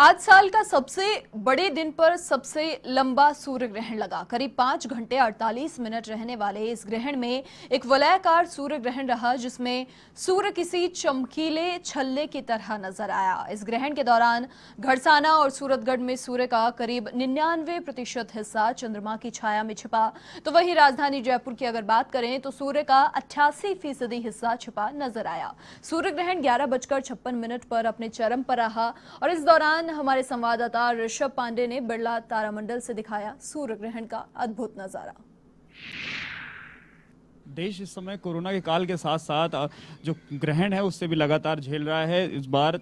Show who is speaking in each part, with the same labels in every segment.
Speaker 1: आज साल का सबसे बड़े दिन पर सबसे लंबा सूर्य ग्रहण लगा करीब पांच घंटे 48 मिनट रहने वाले इस ग्रहण में एक वलयाकार सूर्य ग्रहण रहा जिसमें सूर्य किसी चमकीले छल्ले की तरह नजर आया इस ग्रहण के दौरान घरसाना और सूरतगढ़ में सूर्य का करीब निन्यानवे प्रतिशत हिस्सा चंद्रमा की छाया में छिपा तो वही राजधानी जयपुर की अगर बात करें तो सूर्य का अट्ठासी फीसदी हिस्सा छिपा नजर आया सूर्य ग्रहण ग्यारह बजकर छप्पन मिनट पर अपने चरम पर रहा और इस दौरान दौरान हमारे संवाददाता ऋषभ पांडे ने बिरला तारामंडल से दिखाया सूर्य ग्रहण का अद्भुत नजारा देश इस समय कोरोना के काल के साथ साथ जो ग्रहण है उससे भी लगातार झेल रहा है इस बार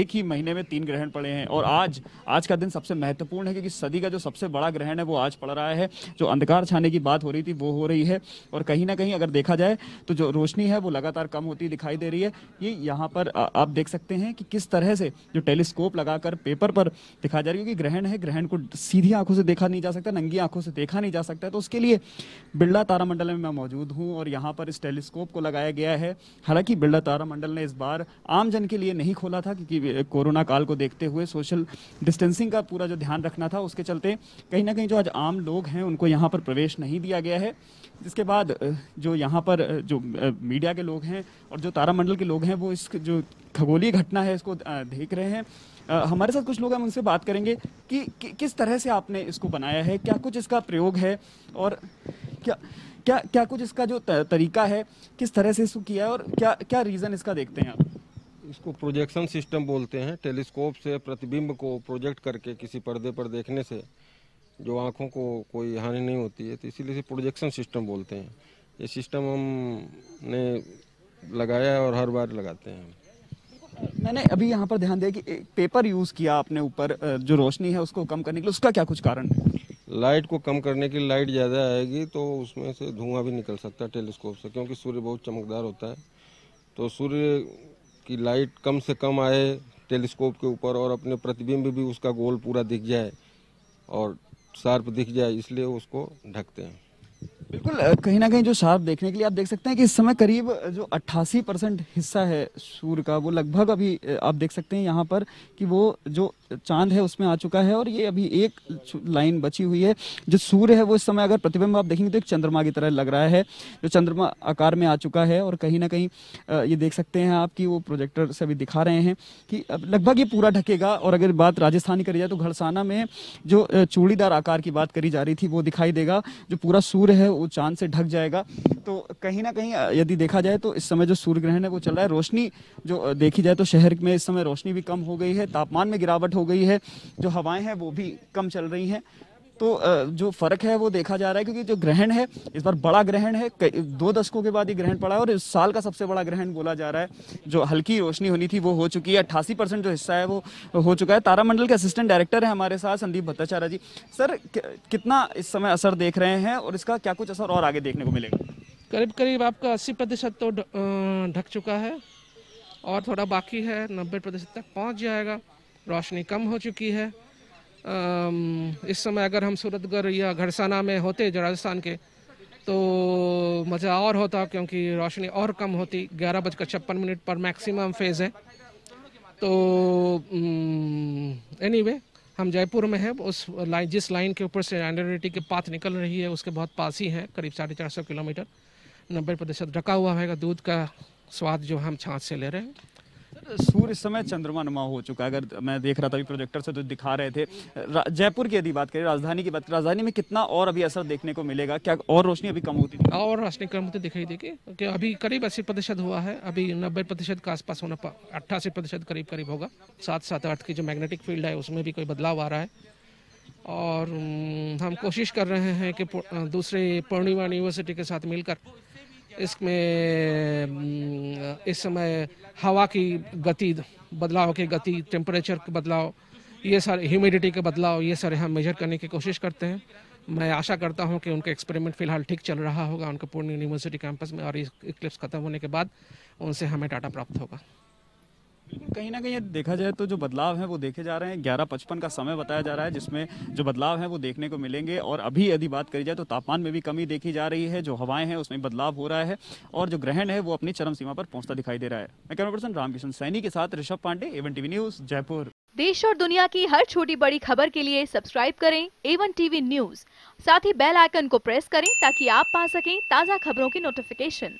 Speaker 1: एक ही महीने में तीन ग्रहण पड़े हैं और आज आज का दिन सबसे महत्वपूर्ण है क्योंकि सदी का जो सबसे बड़ा ग्रहण है वो आज पड़ रहा है जो अंधकार छाने की बात हो रही थी वो हो रही है और कहीं ना कहीं अगर देखा जाए तो जो रोशनी है वो लगातार कम होती दिखाई दे रही है ये यहाँ पर आप देख सकते हैं कि किस तरह से जो टेलीस्कोप लगाकर पेपर पर दिखाया जा रहा है क्योंकि ग्रहण है ग्रहण को सीधी आंखों से देखा नहीं जा सकता नंगी आंखों से देखा नहीं जा सकता तो उसके लिए बिरला तारामंडल में मैं मौजूद मौजूद हूँ और यहाँ पर इस टेलीस्कोप को लगाया गया है हालांकि बिरला तारामंडल ने इस बार आम जन के लिए नहीं खोला था क्योंकि कोरोना काल को देखते हुए सोशल डिस्टेंसिंग का पूरा जो ध्यान रखना था उसके चलते कहीं ना कहीं जो आज आम लोग हैं उनको यहाँ पर प्रवेश नहीं दिया गया है जिसके बाद जो यहाँ पर जो मीडिया के लोग हैं और जो तारामंडल के लोग हैं वो इस जो खगोलीय घटना है इसको देख रहे हैं आ, हमारे साथ कुछ लोग हम उनसे बात करेंगे कि, कि किस तरह से आपने इसको बनाया है क्या कुछ इसका प्रयोग है और क्या क्या क्या कुछ इसका जो तरीका है किस तरह से इसको किया है और क्या क्या रीज़न इसका देखते हैं आप
Speaker 2: इसको प्रोजेक्शन सिस्टम बोलते हैं टेलीस्कोप से प्रतिबिंब को प्रोजेक्ट करके किसी पर्दे पर देखने से जो आँखों को कोई हानि नहीं होती है तो इसीलिए इसे प्रोजेक्शन सिस्टम बोलते हैं ये सिस्टम हमने
Speaker 1: लगाया है और हर बार लगाते हैं मैंने अभी यहाँ पर ध्यान दिया कि एक पेपर यूज़ किया आपने ऊपर जो रोशनी है उसको कम करने के लिए उसका क्या कुछ कारण है लाइट को
Speaker 2: कम करने की लाइट ज़्यादा आएगी तो उसमें से धुआं भी निकल सकता है टेलीस्कोप से क्योंकि सूर्य बहुत चमकदार होता है तो सूर्य की लाइट कम से कम आए टेलीस्कोप के ऊपर और अपने प्रतिबिंब भी, भी उसका गोल पूरा दिख जाए और शार्प दिख जाए
Speaker 1: इसलिए उसको ढकते हैं बिल्कुल कहीं ना कहीं जो शार्प देखने के लिए आप देख सकते हैं कि इस समय करीब जो 88 परसेंट हिस्सा है सूर्य का वो लगभग अभी आप देख सकते हैं यहाँ पर कि वो जो चांद है उसमें आ चुका है और ये अभी एक लाइन बची हुई है जो सूर्य है वो इस समय अगर प्रतिबिंब आप देखेंगे तो एक चंद्रमा की तरह लग रहा है जो चंद्रमा आकार में आ चुका है और कहीं ना कहीं ये देख सकते हैं आप कि वो प्रोजेक्टर से अभी दिखा रहे हैं कि लगभग ये पूरा ढकेगा और अगर बात राजस्थान की करी जाए तो घड़साना में जो चूड़ीदार आकार की बात करी जा रही थी वो दिखाई देगा जो पूरा सूर्य है वो चांद से ढक जाएगा तो कहीं ना कहीं यदि देखा जाए तो इस समय जो सूर्य ग्रहण है वो चल रहा है रोशनी जो देखी जाए तो शहर में इस समय रोशनी भी कम हो गई है तापमान में गिरावट हो गई है जो हवाएं हैं वो भी कम चल रही हैं तो जो फर्क है वो देखा जा रहा है क्योंकि जो ग्रहण है इस बार बड़ा ग्रहण है दो दशकों के बाद ये ग्रहण पड़ा है और इस साल का सबसे बड़ा ग्रहण बोला जा रहा है जो हल्की रोशनी होनी थी वो हो चुकी है अट्ठासी परसेंट जो हिस्सा है वो हो चुका है तारामंडल के असिस्टेंट डायरेक्टर है हमारे साथ संदीप भट्टाचार्य जी सर कितना इस समय असर देख रहे हैं और इसका क्या कुछ असर और आगे देखने को मिलेगा करीब करीब आपका 80 प्रतिशत
Speaker 3: तो ढक चुका है और थोड़ा बाकी है 90 प्रतिशत तक पहुंच जाएगा रोशनी कम हो चुकी है इस समय अगर हम सूरतगढ़ या घरसाना में होते राजस्थान के तो मज़ा और होता क्योंकि रोशनी और कम होती ग्यारह बजकर छप्पन मिनट पर मैक्सिमम फेज़ है तो एनी anyway, हम जयपुर में हैं उस लाइन जिस लाइन के ऊपर से एंडी के पाथ निकल रही है उसके बहुत पास ही है करीब साढ़े चार सौ किलोमीटर नब्बे प्रतिशत ढका हुआ है दूध का स्वाद जो हम छाछ से ले रहे हैं
Speaker 1: सूर्य समय चंद्रमा नुमा हो चुका है अगर मैं देख रहा था अभी प्रोजेक्टर से तो दिखा रहे थे जयपुर की यदि बात करें राजधानी की बात राजधानी में कितना और अभी असर देखने को मिलेगा क्या और रोशनी अभी कम होती थी
Speaker 3: और रोशनी कम होती दिखाई देगी कि अभी करीब अस्सी प्रतिशत हुआ है अभी नब्बे प्रतिशत के आसपास होना अट्ठासी प्रतिशत करीब करीब होगा सात सात आठ की जो मैग्नेटिक फील्ड है उसमें भी कोई बदलाव आ रहा है और हम कोशिश कर रहे हैं कि दूसरे पूर्णिमा यूनिवर्सिटी के साथ मिलकर इसमें इस समय हवा की गति बदलाव की गति टेम्परेचर का बदलाव ये सारे ह्यूमिडिटी के बदलाव ये सारे हम मेजर करने की कोशिश करते हैं मैं आशा करता हूं कि उनका एक्सपेरिमेंट फिलहाल ठीक चल रहा होगा उनके पूर्ण यूनिवर्सिटी कैंपस में और इस इक्लिप्स ख़त्म होने के बाद उनसे हमें डाटा प्राप्त होगा
Speaker 1: कहीं ना कहीं देखा जाए तो जो बदलाव है वो देखे जा रहे हैं ग्यारह पचपन का समय बताया जा रहा है जिसमें जो बदलाव है वो देखने को मिलेंगे और अभी यदि बात करी जाए तो तापमान में भी कमी देखी जा रही है जो हवाएं हैं उसमें बदलाव हो रहा है और जो ग्रहण है वो अपनी चरम सीमा पर पहुंचता दिखाई दे रहा है मैं कैमरा पर्सन रामकिशन सैनी के साथ Rishabh Pandey A one TV news Jaipur देश और दुनिया की हर छोटी बड़ी खबर के लिए सब्सक्राइब करें एवन टीवी न्यूज साथ ही बेल आइकन को प्रेस करें ताकि आप पा सकें ताज़ा खबरों की नोटिफिकेशन